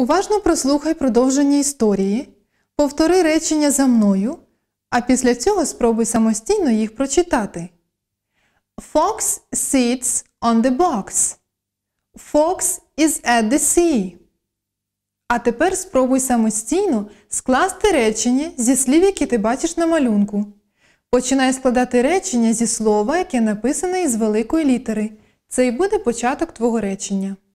Уважно прослухай продовження історії, повтори речення за мною, а після цього спробуй самостійно їх прочитати. Fox sits on the box. Fox is at the sea. А тепер спробуй самостійно скласти речення зі слів, які ти бачиш на малюнку. Починай складати речення зі слова, яке написане із великої літери. Це і буде початок твого речення.